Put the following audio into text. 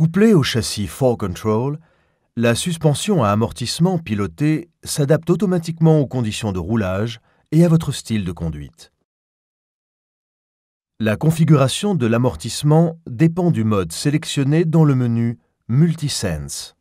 Couplée au châssis 4 Control, la suspension à amortissement pilotée s'adapte automatiquement aux conditions de roulage et à votre style de conduite. La configuration de l'amortissement dépend du mode sélectionné dans le menu Multisense.